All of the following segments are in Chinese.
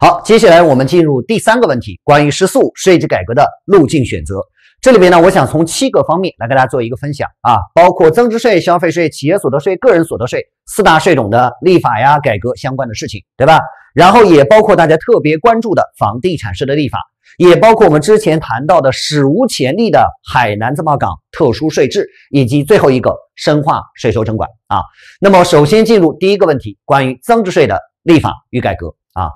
好，接下来我们进入第三个问题，关于食宿税制改革的路径选择。这里边呢，我想从七个方面来给大家做一个分享啊，包括增值税、消费税、企业所得税、个人所得税四大税种的立法呀、改革相关的事情，对吧？然后也包括大家特别关注的房地产税的立法，也包括我们之前谈到的史无前例的海南自贸港特殊税制，以及最后一个深化税收征管啊。那么首先进入第一个问题，关于增值税的立法与改革啊。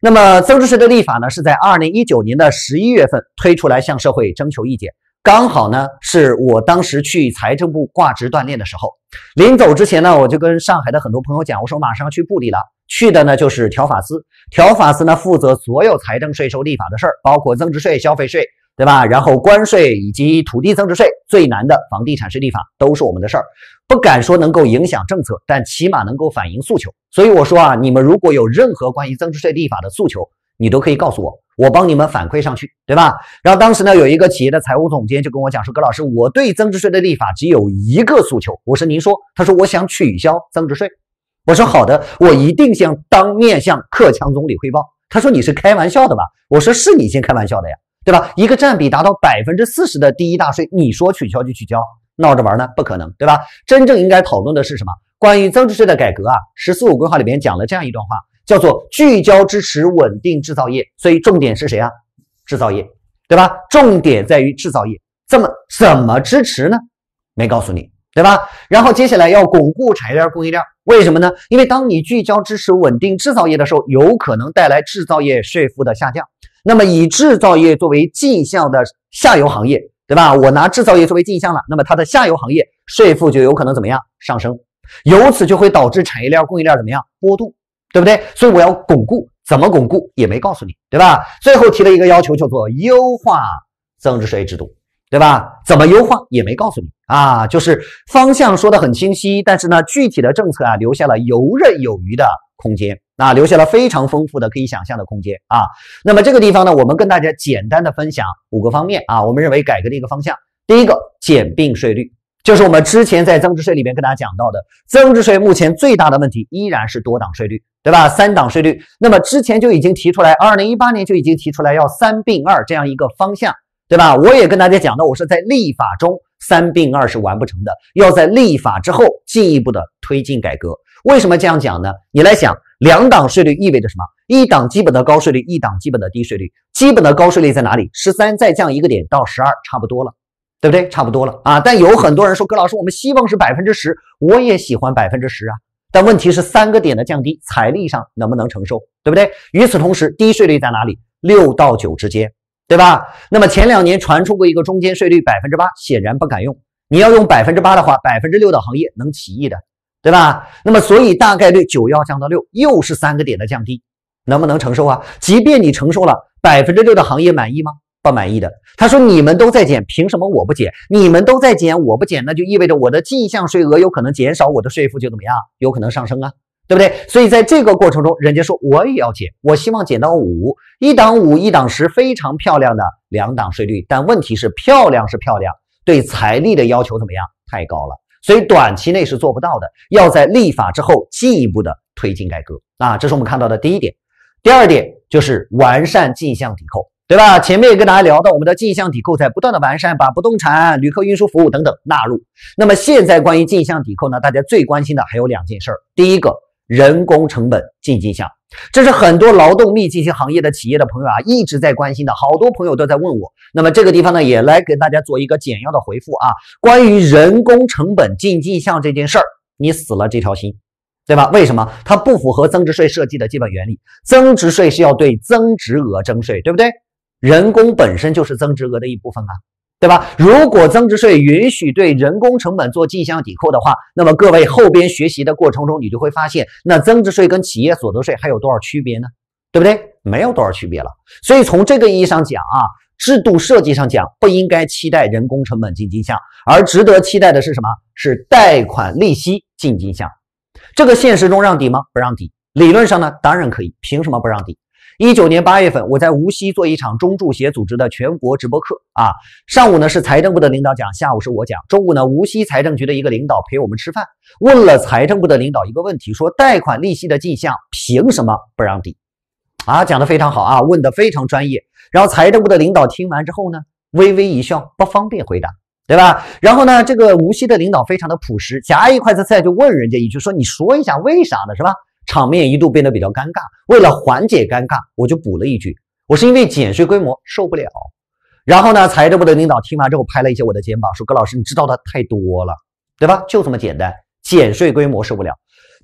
那么增值税的立法呢，是在二零一九年的十一月份推出来，向社会征求意见。刚好呢，是我当时去财政部挂职锻炼的时候，临走之前呢，我就跟上海的很多朋友讲，我说马上要去部里了，去的呢就是条法司。条法司呢负责所有财政税收立法的事儿，包括增值税、消费税。对吧？然后关税以及土地增值税最难的房地产税立法都是我们的事儿，不敢说能够影响政策，但起码能够反映诉求。所以我说啊，你们如果有任何关于增值税立法的诉求，你都可以告诉我，我帮你们反馈上去，对吧？然后当时呢，有一个企业的财务总监就跟我讲说：“葛老师，我对增值税的立法只有一个诉求。”我说：“您说。”他说：“我想取消增值税。”我说：“好的，我一定向当面向克强总理汇报。”他说：“你是开玩笑的吧？”我说：“是你先开玩笑的呀。”对吧？一个占比达到百分之四十的第一大税，你说取消就取消，闹着玩呢？不可能，对吧？真正应该讨论的是什么？关于增值税的改革啊，《十四五规划》里面讲了这样一段话，叫做聚焦支持稳定制造业。所以重点是谁啊？制造业，对吧？重点在于制造业。这么怎么支持呢？没告诉你，对吧？然后接下来要巩固产业链供应链，为什么呢？因为当你聚焦支持稳定制造业的时候，有可能带来制造业税负的下降。那么以制造业作为进项的下游行业，对吧？我拿制造业作为进项了，那么它的下游行业税负就有可能怎么样上升，由此就会导致产业链、供应链怎么样波动，对不对？所以我要巩固，怎么巩固也没告诉你，对吧？最后提了一个要求，叫做优化增值税制度，对吧？怎么优化也没告诉你啊，就是方向说的很清晰，但是呢，具体的政策啊留下了游刃有余的空间。那留下了非常丰富的可以想象的空间啊。那么这个地方呢，我们跟大家简单的分享五个方面啊。我们认为改革的一个方向，第一个简并税率，就是我们之前在增值税里面跟大家讲到的，增值税目前最大的问题依然是多档税率，对吧？三档税率，那么之前就已经提出来，二零一八年就已经提出来要三并二这样一个方向，对吧？我也跟大家讲到，我说在立法中三并二是完不成的，要在立法之后进一步的推进改革。为什么这样讲呢？你来想。两档税率意味着什么？一档基本的高税率，一档基本的低税率。基本的高税率在哪里？十三再降一个点到十二，差不多了，对不对？差不多了啊。但有很多人说，葛老师，我们希望是百分之十，我也喜欢百分之十啊。但问题是，三个点的降低，财力上能不能承受，对不对？与此同时，低税率在哪里？六到九之间，对吧？那么前两年传出过一个中间税率百分之八，显然不敢用。你要用百分之八的话，百分之六的行业能起义的。对吧？那么所以大概率九要降到六，又是三个点的降低，能不能承受啊？即便你承受了百分之六的行业满意吗？不满意的。他说你们都在减，凭什么我不减？你们都在减，我不减，那就意味着我的进项税额有可能减少，我的税负就怎么样？有可能上升啊，对不对？所以在这个过程中，人家说我也要减，我希望减到五一档五一档十，非常漂亮的两档税率。但问题是漂亮是漂亮，对财力的要求怎么样？太高了。所以短期内是做不到的，要在立法之后进一步的推进改革啊，这是我们看到的第一点。第二点就是完善进项抵扣，对吧？前面也跟大家聊到，我们的进项抵扣在不断的完善，把不动产、旅客运输服务等等纳入。那么现在关于进项抵扣呢，大家最关心的还有两件事儿，第一个。人工成本进项项，这是很多劳动密集型行业的企业的朋友啊，一直在关心的。好多朋友都在问我，那么这个地方呢，也来给大家做一个简要的回复啊。关于人工成本进项项这件事儿，你死了这条心，对吧？为什么？它不符合增值税设计的基本原理。增值税是要对增值额征税，对不对？人工本身就是增值额的一部分啊。对吧？如果增值税允许对人工成本做进项抵扣的话，那么各位后边学习的过程中，你就会发现，那增值税跟企业所得税还有多少区别呢？对不对？没有多少区别了。所以从这个意义上讲啊，制度设计上讲，不应该期待人工成本进进项，而值得期待的是什么？是贷款利息进进项。这个现实中让抵吗？不让抵。理论上呢，当然可以。凭什么不让抵？一九年八月份，我在无锡做一场中注协组织的全国直播课啊。上午呢是财政部的领导讲，下午是我讲。中午呢，无锡财政局的一个领导陪我们吃饭，问了财政部的领导一个问题，说贷款利息的进项凭什么不让抵？啊，讲的非常好啊，问的非常专业。然后财政部的领导听完之后呢，微微一笑，不方便回答，对吧？然后呢，这个无锡的领导非常的朴实，夹一块子菜就问人家一句，说你说一下为啥呢，是吧？场面一度变得比较尴尬，为了缓解尴尬，我就补了一句：“我是因为减税规模受不了。”然后呢，财政部的领导听完之后拍了一下我的肩膀，说：“葛老师，你知道的太多了，对吧？就这么简单，减税规模受不了。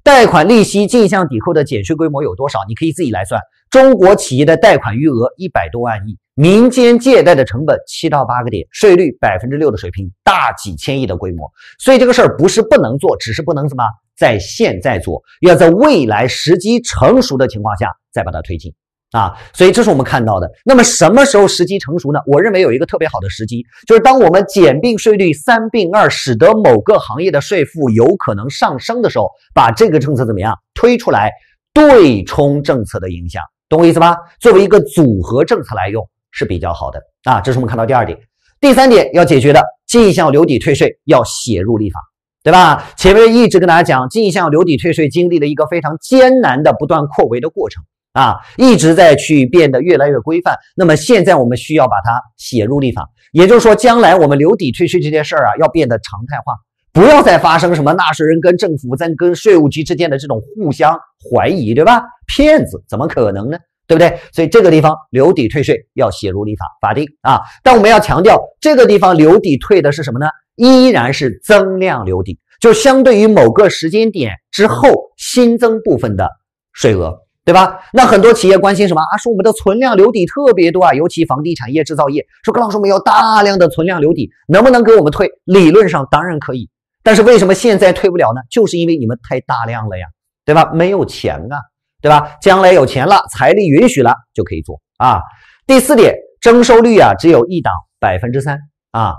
贷款利息进项抵扣的减税规模有多少？你可以自己来算。中国企业的贷款余额一百多万亿，民间借贷的成本七到八个点，税率百分之六的水平，大几千亿的规模。所以这个事儿不是不能做，只是不能什么。”在现在做，要在未来时机成熟的情况下再把它推进啊，所以这是我们看到的。那么什么时候时机成熟呢？我认为有一个特别好的时机，就是当我们简并税率三并二，使得某个行业的税负有可能上升的时候，把这个政策怎么样推出来，对冲政策的影响，懂我意思吧？作为一个组合政策来用是比较好的啊。这是我们看到第二点，第三点要解决的绩效留抵退税要写入立法。对吧？前面一直跟大家讲，进项留抵退税经历了一个非常艰难的不断扩围的过程啊，一直在去变得越来越规范。那么现在我们需要把它写入立法，也就是说，将来我们留抵退税这件事儿啊，要变得常态化，不要再发生什么纳税人跟政府在跟税务局之间的这种互相怀疑，对吧？骗子怎么可能呢？对不对？所以这个地方留抵退税要写入立法，法定啊。但我们要强调，这个地方留抵退的是什么呢？依然是增量留底，就相对于某个时间点之后新增部分的税额，对吧？那很多企业关心什么啊？说我们的存量留底特别多啊，尤其房地产业、制造业，说葛老师，我们要大量的存量留底，能不能给我们退？理论上当然可以，但是为什么现在退不了呢？就是因为你们太大量了呀，对吧？没有钱啊，对吧？将来有钱了，财力允许了就可以做啊。第四点，征收率啊，只有一档百分之三啊。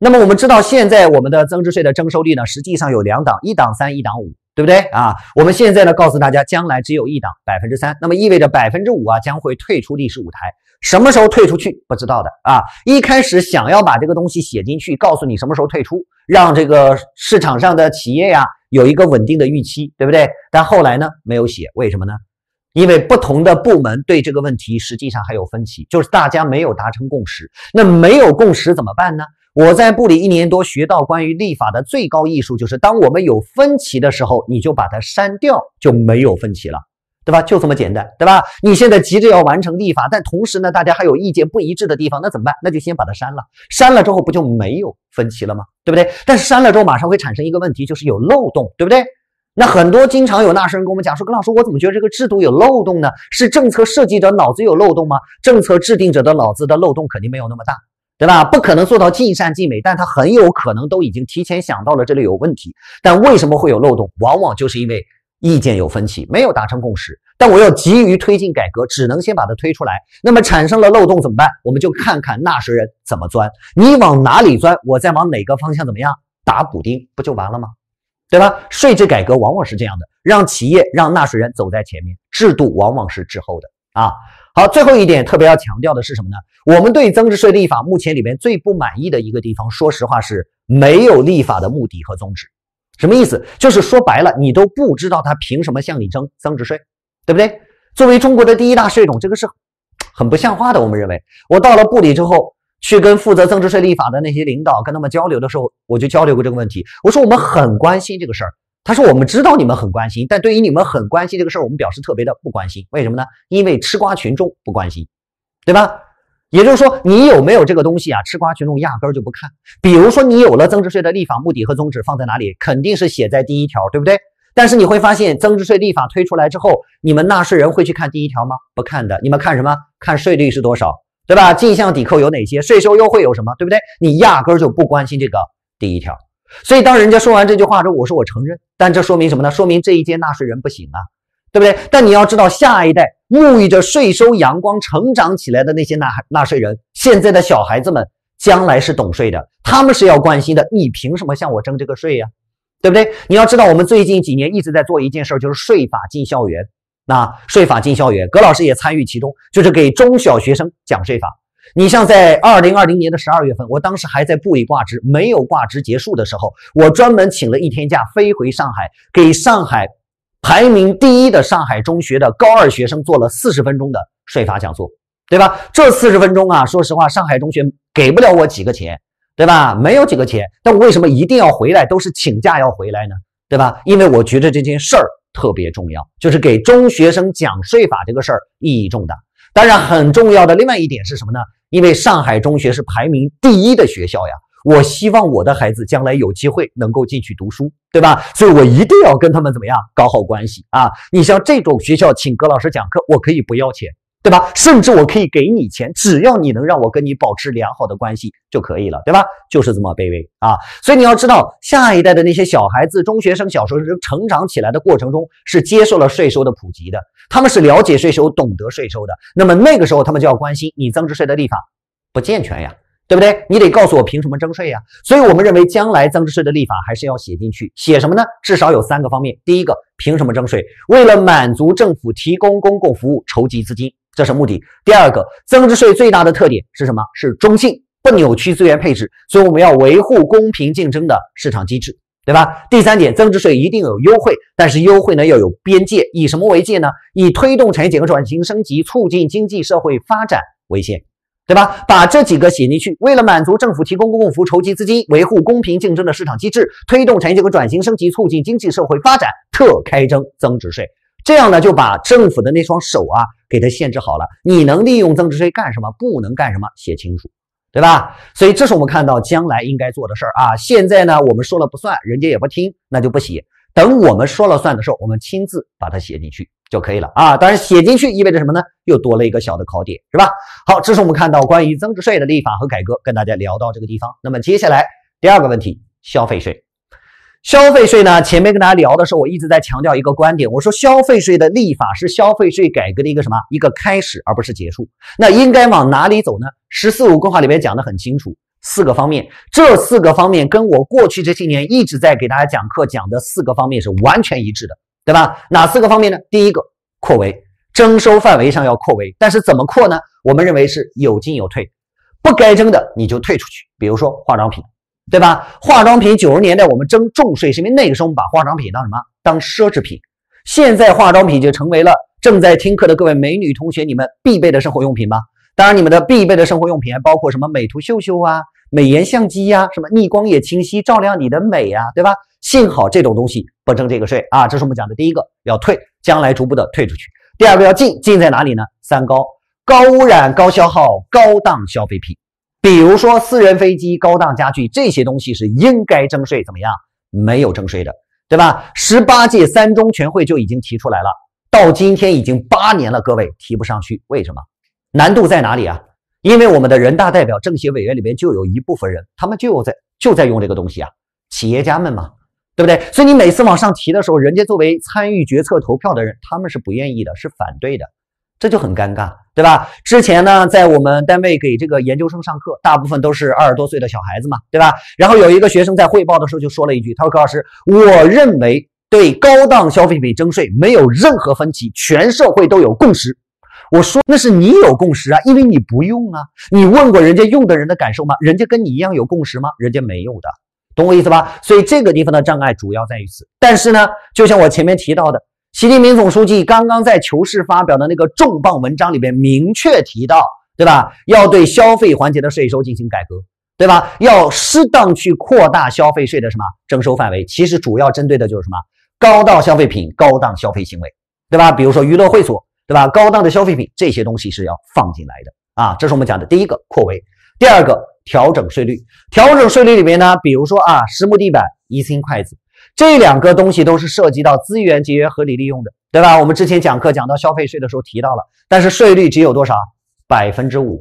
那么我们知道，现在我们的增值税的征收率呢，实际上有两档，一档三，一档五，对不对啊？我们现在呢，告诉大家，将来只有一档百分之三。那么意味着百分之五啊，将会退出历史舞台。什么时候退出去，不知道的啊。一开始想要把这个东西写进去，告诉你什么时候退出，让这个市场上的企业呀有一个稳定的预期，对不对？但后来呢，没有写，为什么呢？因为不同的部门对这个问题实际上还有分歧，就是大家没有达成共识。那没有共识怎么办呢？我在部里一年多学到关于立法的最高艺术，就是当我们有分歧的时候，你就把它删掉，就没有分歧了，对吧？就这么简单，对吧？你现在急着要完成立法，但同时呢，大家还有意见不一致的地方，那怎么办？那就先把它删了，删了之后不就没有分歧了吗？对不对？但是删了之后马上会产生一个问题，就是有漏洞，对不对？那很多经常有纳税人跟我们讲说：“葛老师，我怎么觉得这个制度有漏洞呢？是政策设计者脑子有漏洞吗？政策制定者的脑子的漏洞肯定没有那么大。”对吧？不可能做到尽善尽美，但他很有可能都已经提前想到了这里有问题。但为什么会有漏洞？往往就是因为意见有分歧，没有达成共识。但我要急于推进改革，只能先把它推出来。那么产生了漏洞怎么办？我们就看看纳税人怎么钻，你往哪里钻，我再往哪个方向怎么样打补丁，不就完了吗？对吧？税制改革往往是这样的，让企业、让纳税人走在前面，制度往往是滞后的。啊，好，最后一点特别要强调的是什么呢？我们对增值税立法目前里面最不满意的一个地方，说实话是没有立法的目的和宗旨。什么意思？就是说白了，你都不知道他凭什么向你征增值税，对不对？作为中国的第一大税种，这个是很不像话的。我们认为，我到了部里之后，去跟负责增值税立法的那些领导跟他们交流的时候，我就交流过这个问题。我说我们很关心这个事儿。他说：“我们知道你们很关心，但对于你们很关心这个事儿，我们表示特别的不关心。为什么呢？因为吃瓜群众不关心，对吧？也就是说，你有没有这个东西啊？吃瓜群众压根儿就不看。比如说，你有了增值税的立法目的和宗旨放在哪里？肯定是写在第一条，对不对？但是你会发现，增值税立法推出来之后，你们纳税人会去看第一条吗？不看的。你们看什么？看税率是多少，对吧？进项抵扣有哪些？税收优惠有什么，对不对？你压根儿就不关心这个第一条。”所以，当人家说完这句话之后，我说我承认，但这说明什么呢？说明这一届纳税人不行啊，对不对？但你要知道，下一代沐浴着税收阳光成长起来的那些纳纳税人，现在的小孩子们将来是懂税的，他们是要关心的。你凭什么向我征这个税呀？对不对？你要知道，我们最近几年一直在做一件事儿，就是税法进校园。那税法进校园，葛老师也参与其中，就是给中小学生讲税法。你像在二零二零年的十二月份，我当时还在部委挂职，没有挂职结束的时候，我专门请了一天假，飞回上海，给上海排名第一的上海中学的高二学生做了四十分钟的税法讲座，对吧？这四十分钟啊，说实话，上海中学给不了我几个钱，对吧？没有几个钱，但我为什么一定要回来？都是请假要回来呢，对吧？因为我觉得这件事儿特别重要，就是给中学生讲税法这个事儿意义重大。当然，很重要的另外一点是什么呢？因为上海中学是排名第一的学校呀，我希望我的孩子将来有机会能够进去读书，对吧？所以我一定要跟他们怎么样搞好关系啊！你像这种学校请葛老师讲课，我可以不要钱。对吧？甚至我可以给你钱，只要你能让我跟你保持良好的关系就可以了，对吧？就是这么卑微啊！所以你要知道，下一代的那些小孩子、中学生、小学生成长起来的过程中，是接受了税收的普及的，他们是了解税收、懂得税收的。那么那个时候，他们就要关心你增值税的立法不健全呀，对不对？你得告诉我凭什么征税呀？所以我们认为，将来增值税的立法还是要写进去。写什么呢？至少有三个方面：第一个，凭什么征税？为了满足政府提供公共服务、筹集资金。这是目的。第二个，增值税最大的特点是什么？是中性，不扭曲资源配置。所以我们要维护公平竞争的市场机制，对吧？第三点，增值税一定有优惠，但是优惠呢要有边界，以什么为界呢？以推动产业结构转型升级、促进经济社会发展为限，对吧？把这几个写进去。为了满足政府提供公共服务、筹集资金、维护公平竞争的市场机制、推动产业结构转型升级、促进经济社会发展，特开征增值税。这样呢，就把政府的那双手啊。给它限制好了，你能利用增值税干什么？不能干什么？写清楚，对吧？所以这是我们看到将来应该做的事儿啊。现在呢，我们说了不算，人家也不听，那就不写。等我们说了算的时候，我们亲自把它写进去就可以了啊。当然，写进去意味着什么呢？又多了一个小的考点，是吧？好，这是我们看到关于增值税的立法和改革，跟大家聊到这个地方。那么接下来第二个问题，消费税。消费税呢？前面跟大家聊的时候，我一直在强调一个观点，我说消费税的立法是消费税改革的一个什么一个开始，而不是结束。那应该往哪里走呢？“十四五”规划里面讲的很清楚，四个方面。这四个方面跟我过去这些年一直在给大家讲课讲的四个方面是完全一致的，对吧？哪四个方面呢？第一个，扩围，征收范围上要扩围，但是怎么扩呢？我们认为是有进有退，不该征的你就退出去，比如说化妆品。对吧？化妆品九十年代我们征重税，是因为那个时候我们把化妆品当什么？当奢侈品。现在化妆品就成为了正在听课的各位美女同学你们必备的生活用品吗？当然，你们的必备的生活用品还包括什么美图秀秀啊、美颜相机呀、什么逆光也清晰照亮你的美呀，对吧？幸好这种东西不征这个税啊。这是我们讲的第一个要退，将来逐步的退出去。第二个要进，进在哪里呢？三高：高污染、高消耗、高档消费品。比如说私人飞机、高档家具这些东西是应该征税，怎么样？没有征税的，对吧？十八届三中全会就已经提出来了，到今天已经八年了，各位提不上去，为什么？难度在哪里啊？因为我们的人大代表、政协委员里面就有一部分人，他们就在就在用这个东西啊，企业家们嘛，对不对？所以你每次往上提的时候，人家作为参与决策投票的人，他们是不愿意的，是反对的。这就很尴尬，对吧？之前呢，在我们单位给这个研究生上课，大部分都是二十多岁的小孩子嘛，对吧？然后有一个学生在汇报的时候就说了一句：“他说，柯老师，我认为对高档消费品征税没有任何分歧，全社会都有共识。”我说：“那是你有共识啊，因为你不用啊。你问过人家用的人的感受吗？人家跟你一样有共识吗？人家没有的，懂我意思吧？所以这个地方的障碍主要在于此。但是呢，就像我前面提到的。”习近平总书记刚刚在求是发表的那个重磅文章里边明确提到，对吧？要对消费环节的税收进行改革，对吧？要适当去扩大消费税的什么征收范围？其实主要针对的就是什么高档消费品、高档消费行为，对吧？比如说娱乐会所，对吧？高档的消费品这些东西是要放进来的啊。这是我们讲的第一个扩围，第二个调整税率。调整税率里面呢，比如说啊，实木地板、一次性筷子。这两个东西都是涉及到资源节约、合理利用的，对吧？我们之前讲课讲到消费税的时候提到了，但是税率只有多少？百分之五，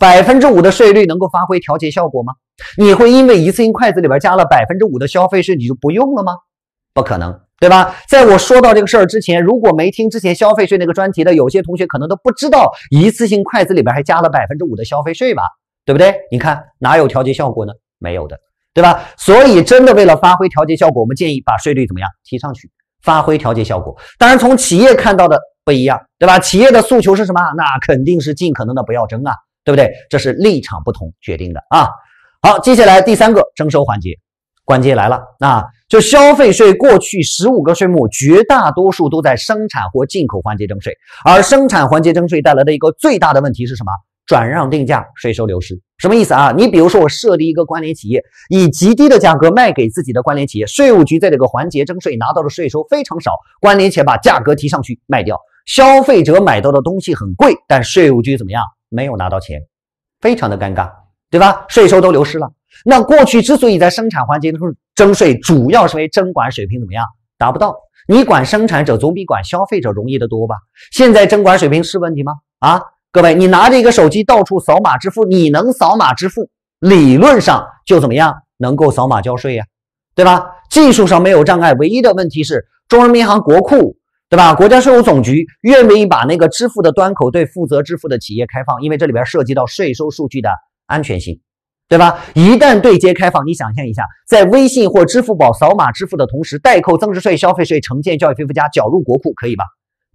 百分之五的税率能够发挥调节效果吗？你会因为一次性筷子里边加了百分之五的消费税，你就不用了吗？不可能，对吧？在我说到这个事儿之前，如果没听之前消费税那个专题的，有些同学可能都不知道一次性筷子里边还加了百分之五的消费税吧？对不对？你看哪有调节效果呢？没有的。对吧？所以真的为了发挥调节效果，我们建议把税率怎么样提上去，发挥调节效果。当然，从企业看到的不一样，对吧？企业的诉求是什么？那肯定是尽可能的不要征啊，对不对？这是立场不同决定的啊。好，接下来第三个征收环节，关键来了啊！就消费税，过去十五个税目绝大多数都在生产或进口环节征税，而生产环节征税带来的一个最大的问题是什么？转让定价，税收流失，什么意思啊？你比如说，我设立一个关联企业，以极低的价格卖给自己的关联企业，税务局在这个环节征税拿到的税收非常少。关联企业把价格提上去卖掉，消费者买到的东西很贵，但税务局怎么样没有拿到钱，非常的尴尬，对吧？税收都流失了。那过去之所以在生产环节中征税，主要是因为征管水平怎么样，达不到。你管生产者总比管消费者容易的多吧？现在征管水平是问题吗？啊？各位，你拿着一个手机到处扫码支付，你能扫码支付，理论上就怎么样能够扫码交税呀，对吧？技术上没有障碍，唯一的问题是中国人民银行国库，对吧？国家税务总局愿不愿意把那个支付的端口对负责支付的企业开放？因为这里边涉及到税收数据的安全性，对吧？一旦对接开放，你想象一下，在微信或支付宝扫码支付的同时，代扣增值税、消费税、城建、教育费附加缴入国库，可以吧？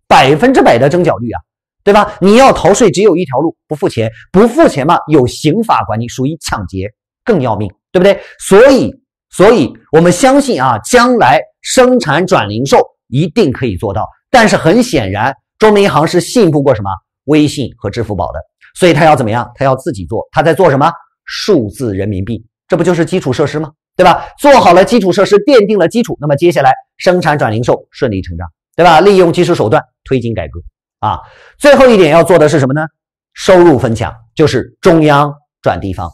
百分之百的征缴率啊！对吧？你要逃税，只有一条路，不付钱。不付钱嘛，有刑法管你，属于抢劫，更要命，对不对？所以，所以我们相信啊，将来生产转零售一定可以做到。但是很显然，中国银行是信不过什么微信和支付宝的，所以他要怎么样？他要自己做。他在做什么？数字人民币，这不就是基础设施吗？对吧？做好了基础设施，奠定了基础，那么接下来生产转零售顺理成章，对吧？利用技术手段推进改革。啊，最后一点要做的是什么呢？收入分享，就是中央转地方。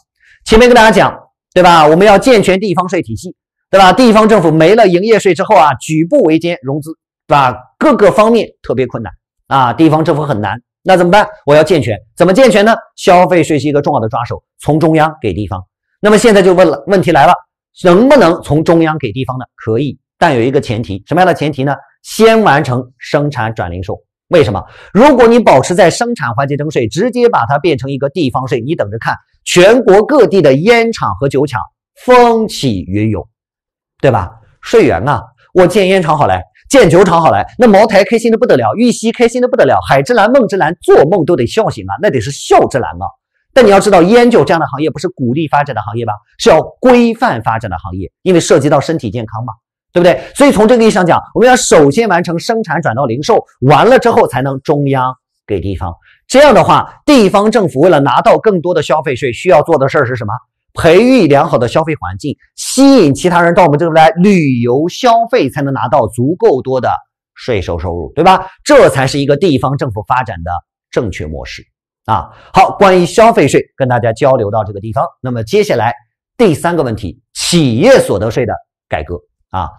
前面跟大家讲，对吧？我们要健全地方税体系，对吧？地方政府没了营业税之后啊，举步维艰，融资，对吧？各个方面特别困难啊，地方政府很难。那怎么办？我要健全，怎么健全呢？消费税是一个重要的抓手，从中央给地方。那么现在就问了，问题来了，能不能从中央给地方呢？可以，但有一个前提，什么样的前提呢？先完成生产转零售。为什么？如果你保持在生产环节征税，直接把它变成一个地方税，你等着看，全国各地的烟厂和酒厂风起云涌，对吧？税源啊，我建烟厂好来，建酒厂好来，那茅台开心的不得了，玉溪开心的不得了，海之蓝、梦之蓝，做梦都得笑醒啊，那得是笑之蓝啊。但你要知道，烟酒这样的行业不是鼓励发展的行业吧？是要规范发展的行业，因为涉及到身体健康嘛。对不对？所以从这个意义上讲，我们要首先完成生产转到零售，完了之后才能中央给地方。这样的话，地方政府为了拿到更多的消费税，需要做的事儿是什么？培育良好的消费环境，吸引其他人到我们这里来旅游消费，才能拿到足够多的税收收入，对吧？这才是一个地方政府发展的正确模式啊！好，关于消费税，跟大家交流到这个地方。那么接下来第三个问题，企业所得税的改革。啊，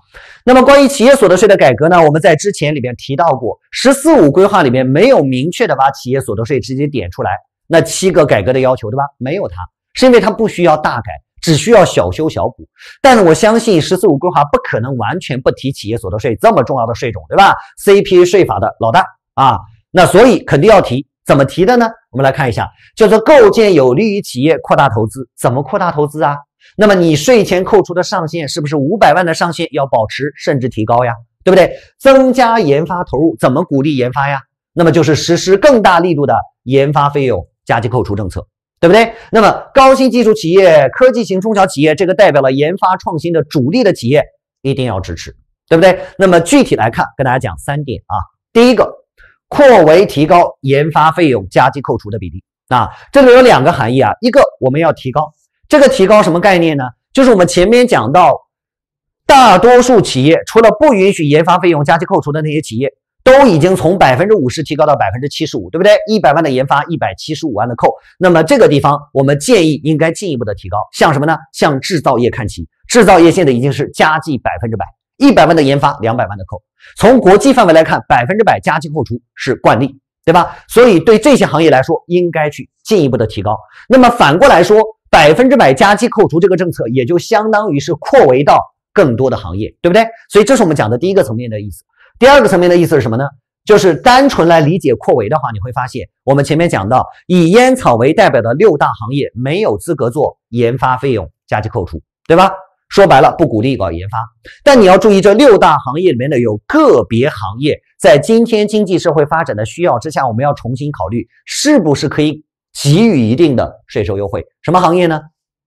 那么关于企业所得税的改革呢？我们在之前里面提到过，十四五规划里面没有明确的把企业所得税直接点出来，那七个改革的要求，对吧？没有它，是因为它不需要大改，只需要小修小补。但是我相信十四五规划不可能完全不提企业所得税这么重要的税种，对吧？CPA 税法的老大啊，那所以肯定要提，怎么提的呢？我们来看一下，叫做构建有利于企业扩大投资，怎么扩大投资啊？那么你税前扣除的上限是不是五百万的上限要保持甚至提高呀？对不对？增加研发投入，怎么鼓励研发呀？那么就是实施更大力度的研发费用加计扣除政策，对不对？那么高新技术企业、科技型中小企业，这个代表了研发创新的主力的企业，一定要支持，对不对？那么具体来看，跟大家讲三点啊。第一个，扩围提高研发费用加计扣除的比例啊，这里有两个含义啊，一个我们要提高。这个提高什么概念呢？就是我们前面讲到，大多数企业除了不允许研发费用加计扣除的那些企业，都已经从百分之五十提高到百分之七十五，对不对？一百万的研发，一百七十五万的扣。那么这个地方，我们建议应该进一步的提高。向什么呢？向制造业看齐，制造业现在已经是加计百分之百，一百万的研发，两百万的扣。从国际范围来看，百分之百加计扣除是惯例，对吧？所以对这些行业来说，应该去进一步的提高。那么反过来说。百分之百加计扣除这个政策，也就相当于是扩围到更多的行业，对不对？所以这是我们讲的第一个层面的意思。第二个层面的意思是什么呢？就是单纯来理解扩围的话，你会发现我们前面讲到，以烟草为代表的六大行业没有资格做研发费用加计扣除，对吧？说白了，不鼓励搞研发。但你要注意，这六大行业里面的有个别行业在今天经济社会发展的需要之下，我们要重新考虑是不是可以。给予一定的税收优惠，什么行业呢？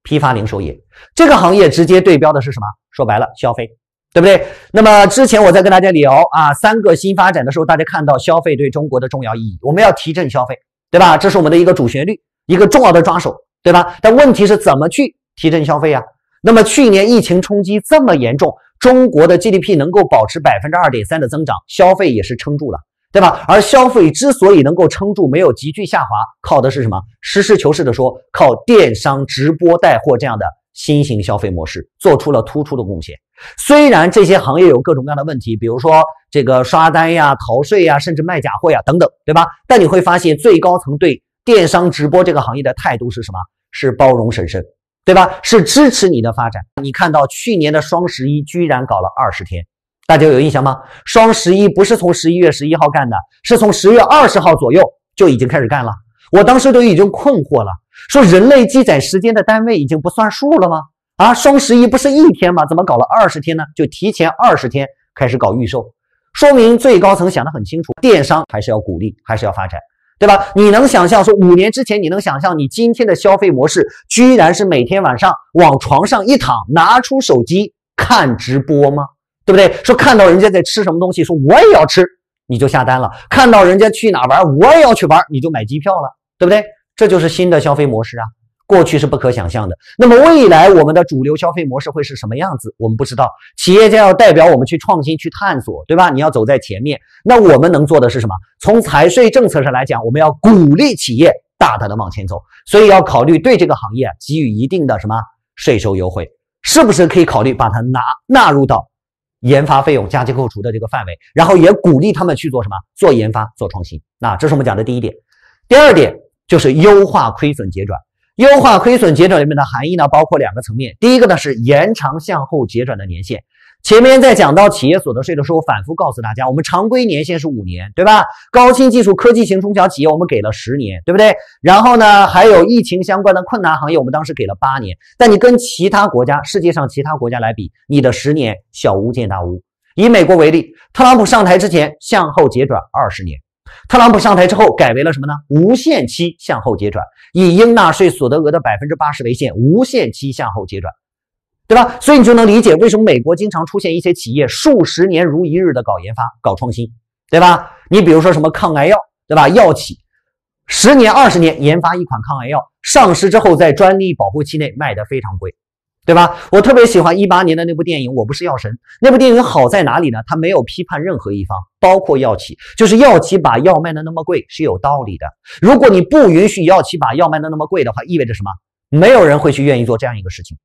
批发零售业，这个行业直接对标的是什么？说白了，消费，对不对？那么之前我在跟大家聊啊，三个新发展的时候，大家看到消费对中国的重要意义，我们要提振消费，对吧？这是我们的一个主旋律，一个重要的抓手，对吧？但问题是怎么去提振消费啊？那么去年疫情冲击这么严重，中国的 GDP 能够保持百分之二点三的增长，消费也是撑住了。对吧？而消费之所以能够撑住，没有急剧下滑，靠的是什么？实事求是的说，靠电商直播带货这样的新型消费模式做出了突出的贡献。虽然这些行业有各种各样的问题，比如说这个刷单呀、逃税呀，甚至卖假货呀等等，对吧？但你会发现，最高层对电商直播这个行业的态度是什么？是包容审慎，对吧？是支持你的发展。你看到去年的双十一居然搞了二十天。大家有印象吗？双十一不是从十一月十一号干的，是从十月二十号左右就已经开始干了。我当时都已经困惑了，说人类记载时间的单位已经不算数了吗？啊，双十一不是一天吗？怎么搞了二十天呢？就提前二十天开始搞预售，说明最高层想得很清楚，电商还是要鼓励，还是要发展，对吧？你能想象说五年之前，你能想象你今天的消费模式居然是每天晚上往床上一躺，拿出手机看直播吗？对不对？说看到人家在吃什么东西，说我也要吃，你就下单了；看到人家去哪玩，我也要去玩，你就买机票了，对不对？这就是新的消费模式啊，过去是不可想象的。那么未来我们的主流消费模式会是什么样子？我们不知道。企业家要代表我们去创新、去探索，对吧？你要走在前面。那我们能做的是什么？从财税政策上来讲，我们要鼓励企业大胆的往前走，所以要考虑对这个行业给予一定的什么税收优惠，是不是可以考虑把它纳纳入到？研发费用加计扣除的这个范围，然后也鼓励他们去做什么？做研发、做创新。那这是我们讲的第一点。第二点就是优化亏损结转。优化亏损结转里面的含义呢，包括两个层面。第一个呢是延长向后结转的年限。前面在讲到企业所得税的时候，反复告诉大家，我们常规年限是五年，对吧？高新技术科技型中小企业我们给了十年，对不对？然后呢，还有疫情相关的困难行业，我们当时给了八年。但你跟其他国家、世界上其他国家来比，你的十年小巫见大巫。以美国为例，特朗普上台之前向后结转二十年，特朗普上台之后改为了什么呢？无限期向后结转，以应纳税所得额的百分之八十为限，无限期向后结转。对吧？所以你就能理解为什么美国经常出现一些企业数十年如一日的搞研发、搞创新，对吧？你比如说什么抗癌药，对吧？药企十年、二十年研发一款抗癌药，上市之后在专利保护期内卖的非常贵，对吧？我特别喜欢一八年的那部电影《我不是药神》，那部电影好在哪里呢？它没有批判任何一方，包括药企，就是药企把药卖的那么贵是有道理的。如果你不允许药企把药卖的那么贵的话，意味着什么？没有人会去愿意做这样一个事情，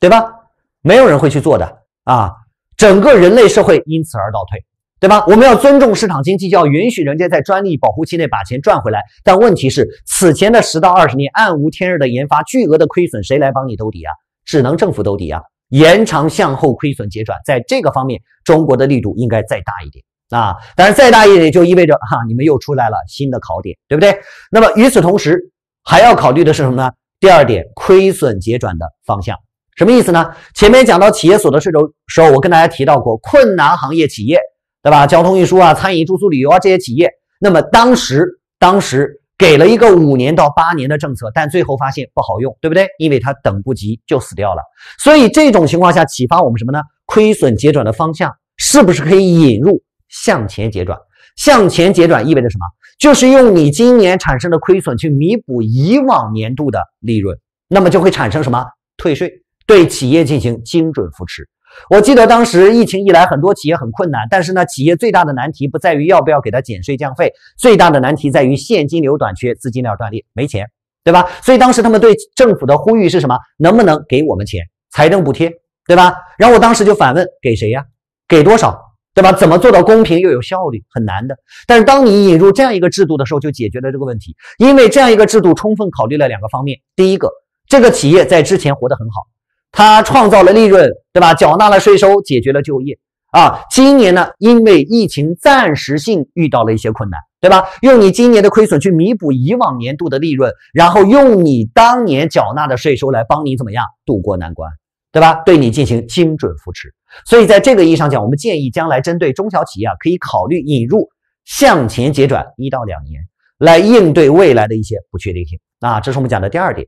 对吧？没有人会去做的啊！整个人类社会因此而倒退，对吧？我们要尊重市场经济，就要允许人家在专利保护期内把钱赚回来。但问题是，此前的十到二十年暗无天日的研发、巨额的亏损，谁来帮你兜底啊？只能政府兜底啊！延长向后亏损结转，在这个方面，中国的力度应该再大一点啊！当然，再大一点就意味着哈，你们又出来了新的考点，对不对？那么与此同时，还要考虑的是什么呢？第二点，亏损结转的方向。什么意思呢？前面讲到企业所得税的时候，我跟大家提到过困难行业企业，对吧？交通运输啊、餐饮、住宿、旅游啊这些企业，那么当时当时给了一个五年到八年的政策，但最后发现不好用，对不对？因为它等不及就死掉了。所以这种情况下启发我们什么呢？亏损结转的方向是不是可以引入向前结转？向前结转意味着什么？就是用你今年产生的亏损去弥补以往年度的利润，那么就会产生什么？退税。对企业进行精准扶持。我记得当时疫情一来，很多企业很困难，但是呢，企业最大的难题不在于要不要给他减税降费，最大的难题在于现金流短缺，资金链断裂，没钱，对吧？所以当时他们对政府的呼吁是什么？能不能给我们钱，财政补贴，对吧？然后我当时就反问：给谁呀？给多少？对吧？怎么做到公平又有效率？很难的。但是当你引入这样一个制度的时候，就解决了这个问题，因为这样一个制度充分考虑了两个方面：第一个，这个企业在之前活得很好。他创造了利润，对吧？缴纳了税收，解决了就业，啊，今年呢，因为疫情暂时性遇到了一些困难，对吧？用你今年的亏损去弥补以往年度的利润，然后用你当年缴纳的税收来帮你怎么样度过难关，对吧？对你进行精准扶持。所以在这个意义上讲，我们建议将来针对中小企业啊，可以考虑引入向前结转一到两年，来应对未来的一些不确定性。啊，这是我们讲的第二点。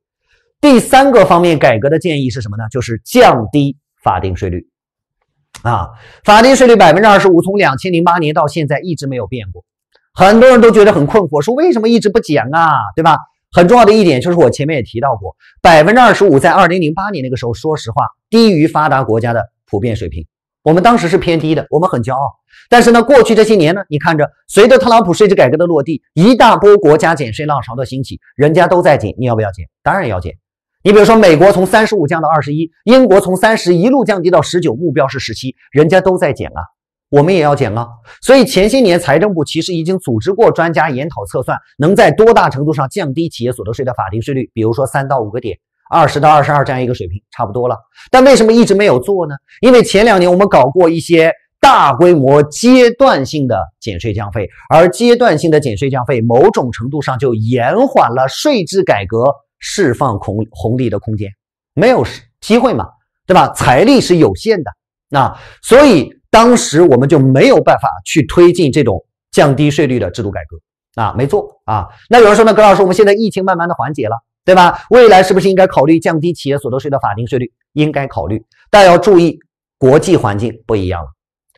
第三个方面改革的建议是什么呢？就是降低法定税率，啊，法定税率百分之二十五，从两千零八年到现在一直没有变过。很多人都觉得很困惑，说为什么一直不减啊？对吧？很重要的一点就是我前面也提到过，百分之二十五在二零零八年那个时候，说实话低于发达国家的普遍水平，我们当时是偏低的，我们很骄傲。但是呢，过去这些年呢，你看着随着特朗普税制改革的落地，一大波国家减税浪潮的兴起，人家都在减，你要不要减？当然要减。你比如说，美国从三十五降到二十一，英国从三十一路降低到十九，目标是十七，人家都在减啊，我们也要减啊。所以前些年财政部其实已经组织过专家研讨测算，能在多大程度上降低企业所得税的法定税率，比如说三到五个点，二十到二十二这样一个水平，差不多了。但为什么一直没有做呢？因为前两年我们搞过一些大规模阶段性的减税降费，而阶段性的减税降费，某种程度上就延缓了税制改革。释放红红利的空间没有机会嘛，对吧？财力是有限的，那所以当时我们就没有办法去推进这种降低税率的制度改革啊，没做啊。那有人说呢，葛老师，我们现在疫情慢慢的缓解了，对吧？未来是不是应该考虑降低企业所得税的法定税率？应该考虑，但要注意国际环境不一样了，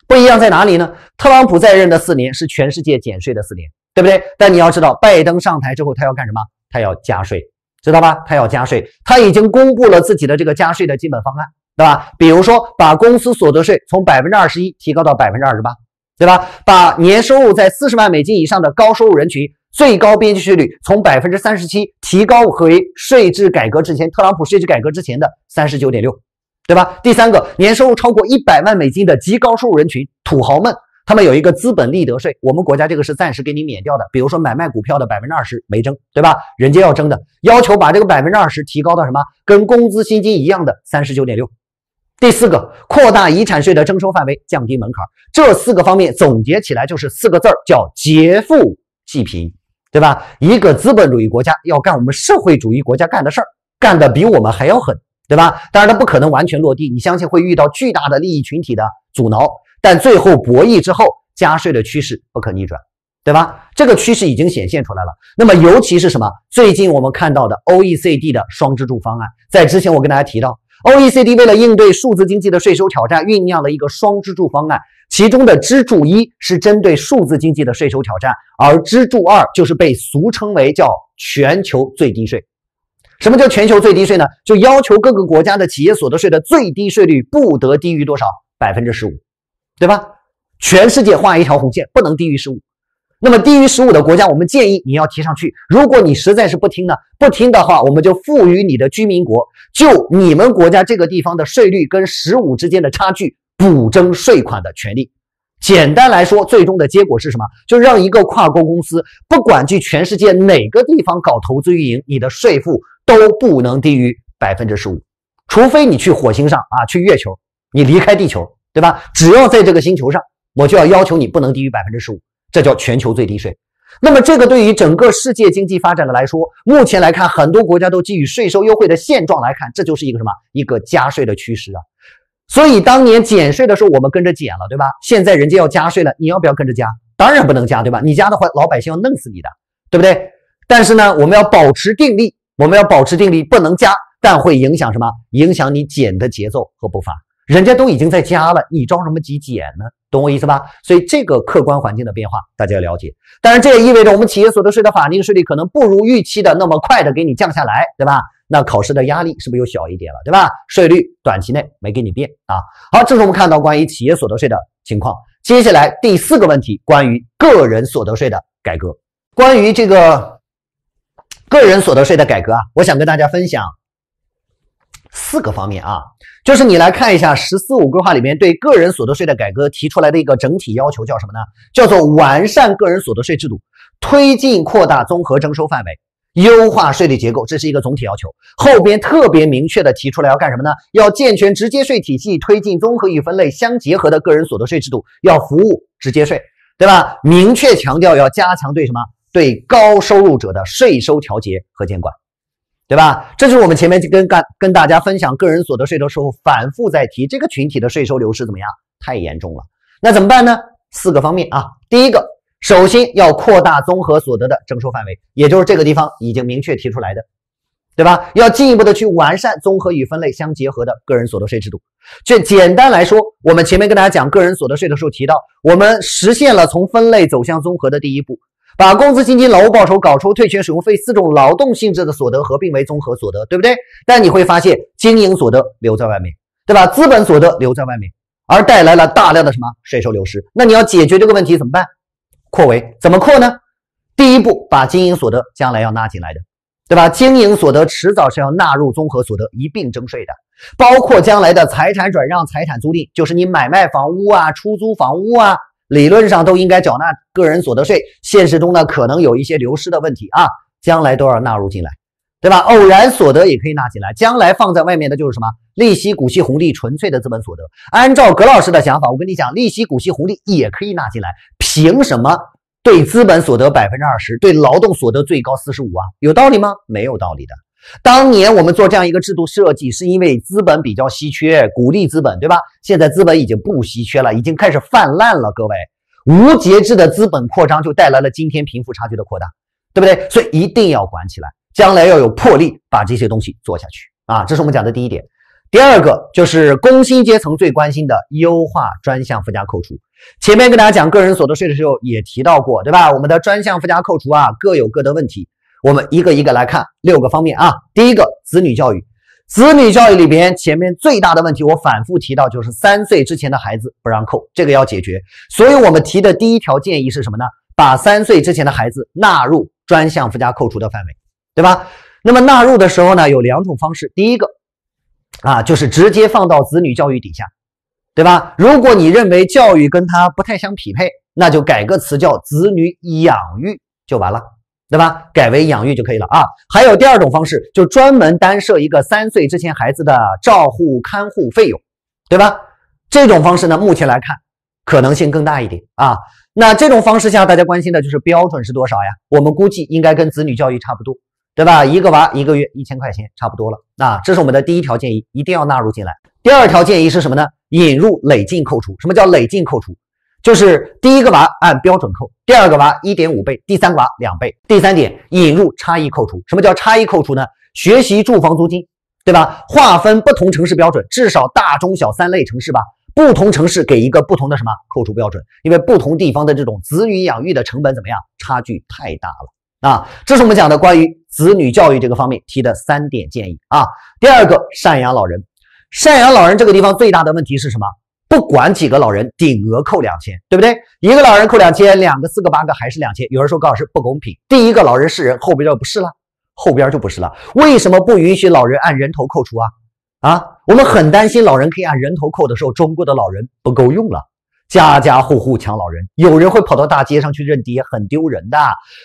不一样在哪里呢？特朗普在任的四年是全世界减税的四年，对不对？但你要知道，拜登上台之后，他要干什么？他要加税。知道吧？他要加税，他已经公布了自己的这个加税的基本方案，对吧？比如说，把公司所得税从百分之二十一提高到百分之二十八，对吧？把年收入在四十万美金以上的高收入人群最高边际税率从百分之三十七提高回税制改革之前，特朗普税制改革之前的三十九点六，对吧？第三个，年收入超过一百万美金的极高收入人群，土豪们。他们有一个资本利得税，我们国家这个是暂时给你免掉的。比如说买卖股票的百分之二十没征，对吧？人家要征的要求把这个百分之二十提高到什么？跟工资薪金一样的三十九点六。第四个，扩大遗产税的征收范围，降低门槛。这四个方面总结起来就是四个字儿，叫劫富济贫，对吧？一个资本主义国家要干我们社会主义国家干的事儿，干的比我们还要狠，对吧？当然它不可能完全落地，你相信会遇到巨大的利益群体的阻挠。但最后博弈之后，加税的趋势不可逆转，对吧？这个趋势已经显现出来了。那么，尤其是什么？最近我们看到的 OECD 的双支柱方案，在之前我跟大家提到，OECD 为了应对数字经济的税收挑战，酝酿了一个双支柱方案。其中的支柱一是针对数字经济的税收挑战，而支柱二就是被俗称为叫全球最低税。什么叫全球最低税呢？就要求各个国家的企业所得税的最低税率不得低于多少？百分之十五。对吧？全世界画一条红线，不能低于十五。那么低于十五的国家，我们建议你要提上去。如果你实在是不听呢？不听的话，我们就赋予你的居民国，就你们国家这个地方的税率跟十五之间的差距，补征税款的权利。简单来说，最终的结果是什么？就让一个跨国公司，不管去全世界哪个地方搞投资运营，你的税负都不能低于百分之十五，除非你去火星上啊，去月球，你离开地球。对吧？只要在这个星球上，我就要要求你不能低于百分之十五，这叫全球最低税。那么，这个对于整个世界经济发展的来说，目前来看，很多国家都基于税收优惠的现状来看，这就是一个什么？一个加税的趋势啊。所以，当年减税的时候，我们跟着减了，对吧？现在人家要加税了，你要不要跟着加？当然不能加，对吧？你加的话，老百姓要弄死你的，对不对？但是呢，我们要保持定力，我们要保持定力，不能加，但会影响什么？影响你减的节奏和步伐。人家都已经在加了，你着什么急减呢？懂我意思吧？所以这个客观环境的变化，大家要了解。当然，这也意味着我们企业所得税的法定税率可能不如预期的那么快的给你降下来，对吧？那考试的压力是不是又小一点了，对吧？税率短期内没给你变啊。好，这是我们看到关于企业所得税的情况。接下来第四个问题，关于个人所得税的改革。关于这个个人所得税的改革啊，我想跟大家分享。四个方面啊，就是你来看一下“十四五”规划里面对个人所得税的改革提出来的一个整体要求叫什么呢？叫做完善个人所得税制度，推进扩大综合征收范围，优化税率结构，这是一个总体要求。后边特别明确的提出来要干什么呢？要健全直接税体系，推进综合与分类相结合的个人所得税制度，要服务直接税，对吧？明确强调要加强对什么？对高收入者的税收调节和监管。对吧？这就是我们前面跟干跟大家分享个人所得税的时候反复在提这个群体的税收流失怎么样？太严重了。那怎么办呢？四个方面啊。第一个，首先要扩大综合所得的征收范围，也就是这个地方已经明确提出来的，对吧？要进一步的去完善综合与分类相结合的个人所得税制度。这简单来说，我们前面跟大家讲个人所得税的时候提到，我们实现了从分类走向综合的第一步。把工资薪金、劳务报酬、稿酬、退权使用费四种劳动性质的所得合并为综合所得，对不对？但你会发现，经营所得留在外面，对吧？资本所得留在外面，而带来了大量的什么税收流失？那你要解决这个问题怎么办？扩围，怎么扩呢？第一步，把经营所得将来要纳进来的，对吧？经营所得迟早是要纳入综合所得一并征税的，包括将来的财产转让、财产租赁，就是你买卖房屋啊、出租房屋啊。理论上都应该缴纳个人所得税，现实中呢可能有一些流失的问题啊，将来都要纳入进来，对吧？偶然所得也可以纳进来，将来放在外面的就是什么利息、股息、红利，纯粹的资本所得。按照葛老师的想法，我跟你讲，利息、股息、红利也可以纳进来，凭什么对资本所得百分之二十，对劳动所得最高四十五啊？有道理吗？没有道理的。当年我们做这样一个制度设计，是因为资本比较稀缺，鼓励资本，对吧？现在资本已经不稀缺了，已经开始泛滥了。各位，无节制的资本扩张就带来了今天贫富差距的扩大，对不对？所以一定要管起来，将来要有魄力把这些东西做下去啊！这是我们讲的第一点。第二个就是工薪阶层最关心的优化专项附加扣除。前面跟大家讲个人所得税的时候也提到过，对吧？我们的专项附加扣除啊，各有各的问题。我们一个一个来看六个方面啊。第一个，子女教育。子女教育里边，前面最大的问题，我反复提到，就是三岁之前的孩子不让扣，这个要解决。所以，我们提的第一条建议是什么呢？把三岁之前的孩子纳入专项附加扣除的范围，对吧？那么纳入的时候呢，有两种方式。第一个，啊，就是直接放到子女教育底下，对吧？如果你认为教育跟他不太相匹配，那就改个词叫子女养育就完了。对吧？改为养育就可以了啊。还有第二种方式，就专门单设一个三岁之前孩子的照护、看护费用，对吧？这种方式呢，目前来看可能性更大一点啊。那这种方式下，大家关心的就是标准是多少呀？我们估计应该跟子女教育差不多，对吧？一个娃一个月一千块钱差不多了。那这是我们的第一条建议，一定要纳入进来。第二条建议是什么呢？引入累进扣除。什么叫累进扣除？就是第一个娃按标准扣，第二个娃一点五倍，第三个娃两倍。第三点，引入差异扣除。什么叫差异扣除呢？学习住房租金，对吧？划分不同城市标准，至少大中小三类城市吧。不同城市给一个不同的什么扣除标准？因为不同地方的这种子女养育的成本怎么样？差距太大了啊！这是我们讲的关于子女教育这个方面提的三点建议啊。第二个，赡养老人。赡养老人这个地方最大的问题是什么？不管几个老人，顶额扣两千，对不对？一个老人扣两千，两个、四个、八个还是两千。有人说，高老师不公平，第一个老人是人，后边就不是了，后边就不是了。为什么不允许老人按人头扣除啊？啊，我们很担心老人可以按人头扣的时候，中国的老人不够用了，家家户户抢老人，有人会跑到大街上去认爹，很丢人的。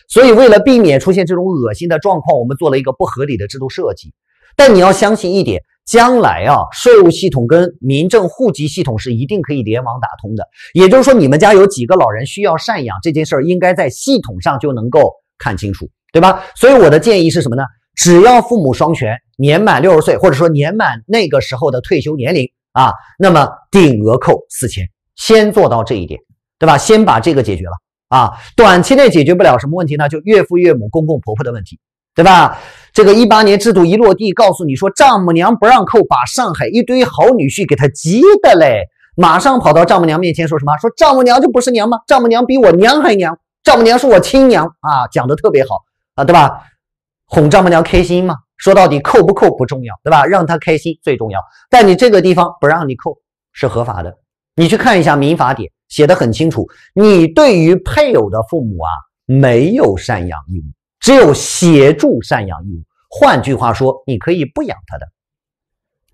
所以，为了避免出现这种恶心的状况，我们做了一个不合理的制度设计。但你要相信一点，将来啊，税务系统跟民政户籍系统是一定可以联网打通的。也就是说，你们家有几个老人需要赡养，这件事儿应该在系统上就能够看清楚，对吧？所以我的建议是什么呢？只要父母双全，年满六十岁，或者说年满那个时候的退休年龄啊，那么顶额扣四千，先做到这一点，对吧？先把这个解决了啊，短期内解决不了什么问题呢？就岳父岳母、公公婆婆的问题。对吧？这个一八年制度一落地，告诉你说丈母娘不让扣，把上海一堆好女婿给他急的嘞，马上跑到丈母娘面前说什么？说丈母娘就不是娘吗？丈母娘比我娘还娘，丈母娘是我亲娘啊，讲的特别好啊，对吧？哄丈母娘开心嘛。说到底扣不扣不重要，对吧？让她开心最重要。但你这个地方不让你扣是合法的，你去看一下民法典写的很清楚，你对于配偶的父母啊没有赡养义务。只有协助赡养义务，换句话说，你可以不养他的，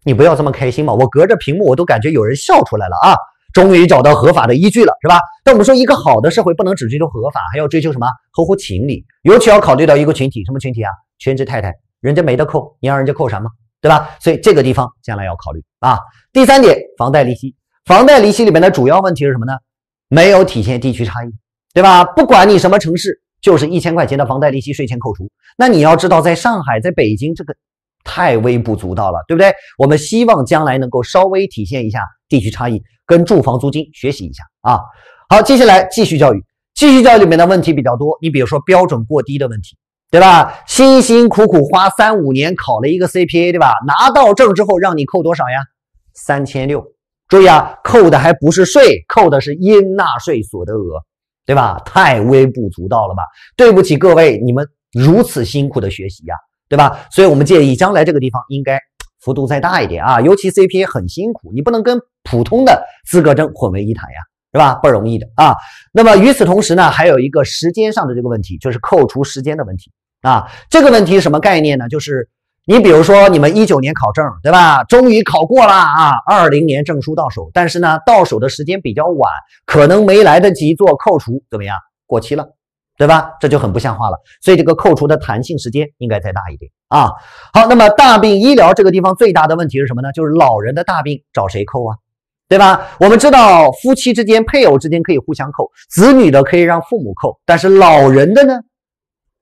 你不要这么开心嘛！我隔着屏幕，我都感觉有人笑出来了啊！终于找到合法的依据了，是吧？但我们说，一个好的社会不能只追求合法，还要追求什么？合乎情理，尤其要考虑到一个群体，什么群体啊？全职太太，人家没得扣，你让人家扣啥吗？对吧？所以这个地方将来要考虑啊。第三点，房贷利息，房贷利息里面的主要问题是什么呢？没有体现地区差异，对吧？不管你什么城市。就是一千块钱的房贷利息税前扣除，那你要知道，在上海，在北京，这个太微不足道了，对不对？我们希望将来能够稍微体现一下地区差异，跟住房租金学习一下啊。好，接下来继续教育，继续教育里面的问题比较多，你比如说标准过低的问题，对吧？辛辛苦苦花三五年考了一个 CPA，对吧？拿到证之后让你扣多少呀？三千六，注意啊，扣的还不是税，扣的是应纳税所得额。对吧？太微不足道了吧？对不起各位，你们如此辛苦的学习呀，对吧？所以我们建议将来这个地方应该幅度再大一点啊，尤其 CPA 很辛苦，你不能跟普通的资格证混为一谈呀，是吧？不容易的啊。那么与此同时呢，还有一个时间上的这个问题，就是扣除时间的问题啊。这个问题什么概念呢？就是。你比如说，你们一九年考证，对吧？终于考过了啊，二零年证书到手，但是呢，到手的时间比较晚，可能没来得及做扣除，怎么样？过期了，对吧？这就很不像话了。所以这个扣除的弹性时间应该再大一点啊。好，那么大病医疗这个地方最大的问题是什么呢？就是老人的大病找谁扣啊？对吧？我们知道夫妻之间、配偶之间可以互相扣，子女的可以让父母扣，但是老人的呢？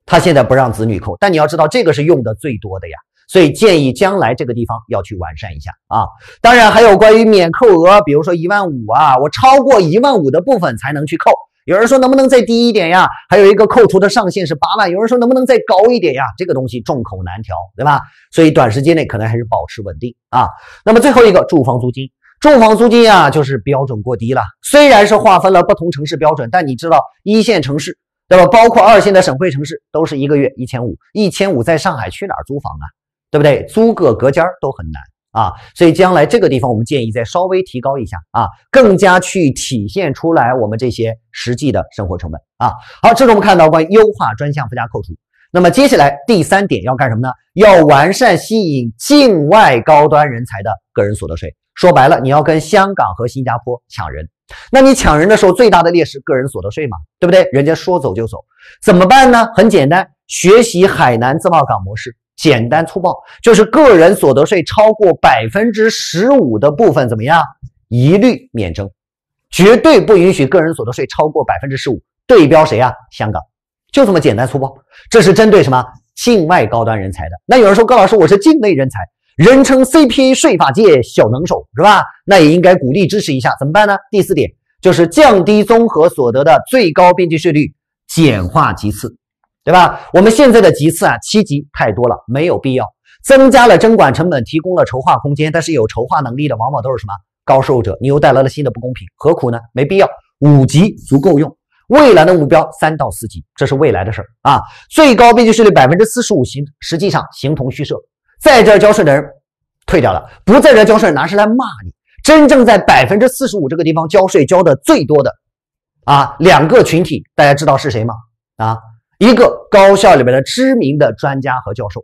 他现在不让子女扣，但你要知道，这个是用的最多的呀。所以建议将来这个地方要去完善一下啊，当然还有关于免扣额，比如说一万五啊，我超过一万五的部分才能去扣。有人说能不能再低一点呀？还有一个扣除的上限是八万，有人说能不能再高一点呀？这个东西众口难调，对吧？所以短时间内可能还是保持稳定啊。那么最后一个住房租金，住房租金啊就是标准过低了。虽然是划分了不同城市标准，但你知道一线城市对吧？包括二线的省会城市都是一个月一千五，一千五在上海去哪儿租房啊？对不对？租个隔间都很难啊，所以将来这个地方我们建议再稍微提高一下啊，更加去体现出来我们这些实际的生活成本啊。好，这是我们看到关于优化专项附加扣除。那么接下来第三点要干什么呢？要完善吸引境外高端人才的个人所得税。说白了，你要跟香港和新加坡抢人，那你抢人的时候最大的劣势个人所得税嘛，对不对？人家说走就走，怎么办呢？很简单，学习海南自贸港模式。简单粗暴，就是个人所得税超过百分之十五的部分怎么样？一律免征，绝对不允许个人所得税超过百分之十五。对标谁啊？香港，就这么简单粗暴。这是针对什么？境外高端人才的。那有人说，高老师，我是境内人才，人称 CPA 税法界小能手，是吧？那也应该鼓励支持一下，怎么办呢？第四点就是降低综合所得的最高边际税率，简化级次。对吧？我们现在的级次啊，七级太多了，没有必要。增加了征管成本，提供了筹划空间，但是有筹划能力的往往都是什么高收入者，你又带来了新的不公平，何苦呢？没必要，五级足够用。未来的目标三到四级，这是未来的事儿啊。最高边际税率百分之四十五，形实际上形同虚设，在这交税的人退掉了，不在这交税拿是来骂你。真正在百分之四十五这个地方交税交的最多的啊，两个群体，大家知道是谁吗？啊？一个高校里边的知名的专家和教授，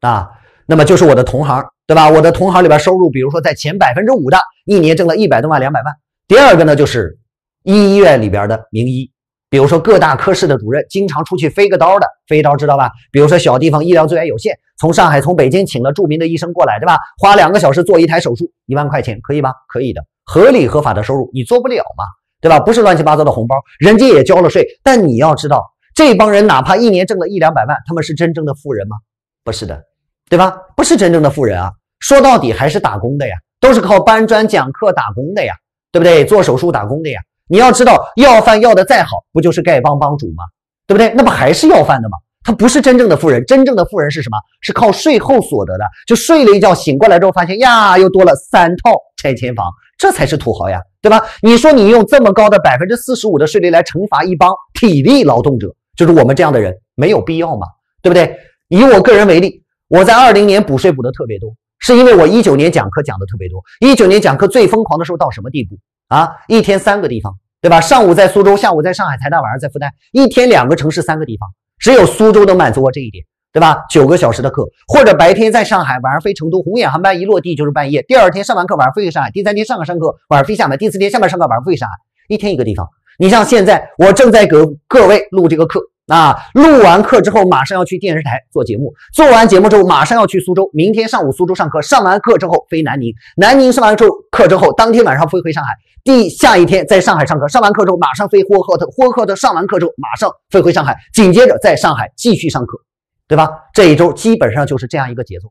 啊，那么就是我的同行，对吧？我的同行里边收入，比如说在前百分之五的，一年挣了一百多万、两百万。第二个呢，就是医院里边的名医，比如说各大科室的主任，经常出去飞个刀的，飞刀知道吧？比如说小地方医疗资源有限，从上海、从北京请了著名的医生过来，对吧？花两个小时做一台手术，一万块钱，可以吧？可以的，合理合法的收入，你做不了嘛，对吧？不是乱七八糟的红包，人家也交了税，但你要知道。这帮人哪怕一年挣个一两百万，他们是真正的富人吗？不是的，对吧？不是真正的富人啊！说到底还是打工的呀，都是靠搬砖、讲课、打工的呀，对不对？做手术打工的呀！你要知道，要饭要的再好，不就是丐帮帮主吗？对不对？那不还是要饭的吗？他不是真正的富人，真正的富人是什么？是靠税后所得的，就睡了一觉，醒过来之后发现呀，又多了三套拆迁房，这才是土豪呀，对吧？你说你用这么高的百分之四十五的税率来惩罚一帮体力劳动者？就是我们这样的人没有必要嘛，对不对？以我个人为例，我在二零年补税补的特别多，是因为我一九年讲课讲的特别多。一九年讲课最疯狂的时候到什么地步啊？一天三个地方，对吧？上午在苏州，下午在上海，财大晚上在复旦，一天两个城市三个地方，只有苏州能满足我这一点，对吧？九个小时的课，或者白天在上海，晚上飞成都，红眼航班一落地就是半夜，第二天上完课晚上飞回上海，第三天上课上课晚上飞厦门，第四天下班上课晚上飞上海，一天一个地方。你像现在，我正在给各位录这个课啊，录完课之后马上要去电视台做节目，做完节目之后马上要去苏州，明天上午苏州上课，上完课之后飞南宁，南宁上完之后课之后，当天晚上飞回上海。第下一天在上海上课，上完课之后马上飞呼和浩特，呼和浩特上完课之后马上飞回上海，紧接着在上海继续上课，对吧？这一周基本上就是这样一个节奏，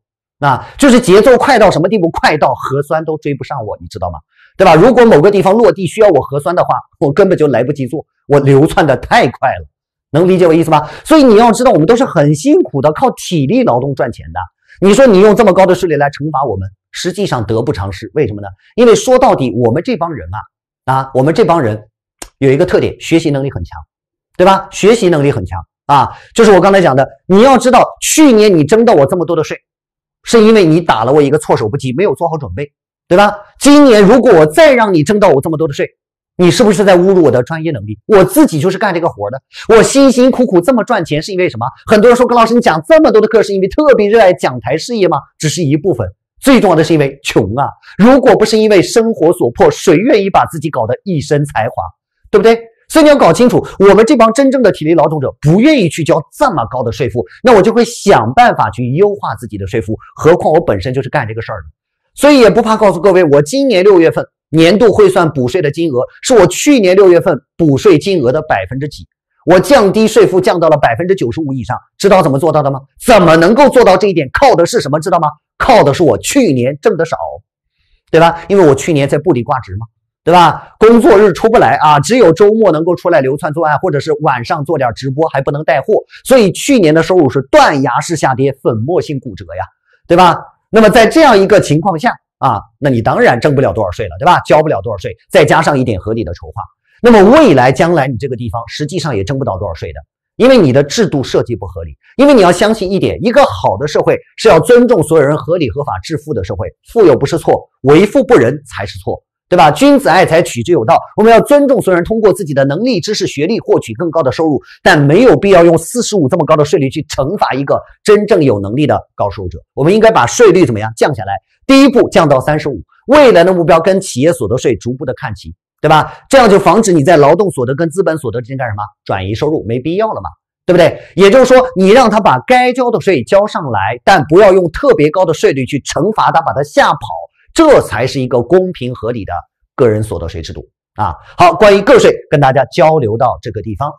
啊，就是节奏快到什么地步，快到核酸都追不上我，你知道吗？对吧？如果某个地方落地需要我核酸的话，我根本就来不及做，我流窜的太快了，能理解我意思吗？所以你要知道，我们都是很辛苦的，靠体力劳动赚钱的。你说你用这么高的税率来惩罚我们，实际上得不偿失。为什么呢？因为说到底，我们这帮人啊，啊，我们这帮人有一个特点，学习能力很强，对吧？学习能力很强啊，就是我刚才讲的，你要知道，去年你征到我这么多的税，是因为你打了我一个措手不及，没有做好准备。对吧？今年如果我再让你征到我这么多的税，你是不是在侮辱我的专业能力？我自己就是干这个活的，我辛辛苦苦这么赚钱是因为什么？很多人说，葛老师你讲这么多的课是因为特别热爱讲台事业吗？只是一部分，最重要的是因为穷啊！如果不是因为生活所迫，谁愿意把自己搞得一身才华，对不对？所以你要搞清楚，我们这帮真正的体力劳动者不愿意去交这么高的税负，那我就会想办法去优化自己的税负。何况我本身就是干这个事儿的。所以也不怕告诉各位，我今年六月份年度汇算补税的金额，是我去年六月份补税金额的百分之几？我降低税负降到了百分之九十五以上，知道怎么做到的吗？怎么能够做到这一点？靠的是什么？知道吗？靠的是我去年挣的少，对吧？因为我去年在部里挂职嘛，对吧？工作日出不来啊，只有周末能够出来流窜作案，或者是晚上做点直播，还不能带货，所以去年的收入是断崖式下跌，粉末性骨折呀，对吧？那么在这样一个情况下啊，那你当然征不了多少税了，对吧？交不了多少税，再加上一点合理的筹划，那么未来将来你这个地方实际上也征不到多少税的，因为你的制度设计不合理。因为你要相信一点，一个好的社会是要尊重所有人合理合法致富的社会，富又不是错，为富不仁才是错。对吧？君子爱财，取之有道。我们要尊重，所有人通过自己的能力、知识、学历获取更高的收入，但没有必要用四十五这么高的税率去惩罚一个真正有能力的高收入者。我们应该把税率怎么样降下来？第一步降到三十五，未来的目标跟企业所得税逐步的看齐，对吧？这样就防止你在劳动所得跟资本所得之间干什么转移收入，没必要了嘛，对不对？也就是说，你让他把该交的税交上来，但不要用特别高的税率去惩罚他，把他吓跑。这才是一个公平合理的个人所得税制度啊！好，关于个税，跟大家交流到这个地方。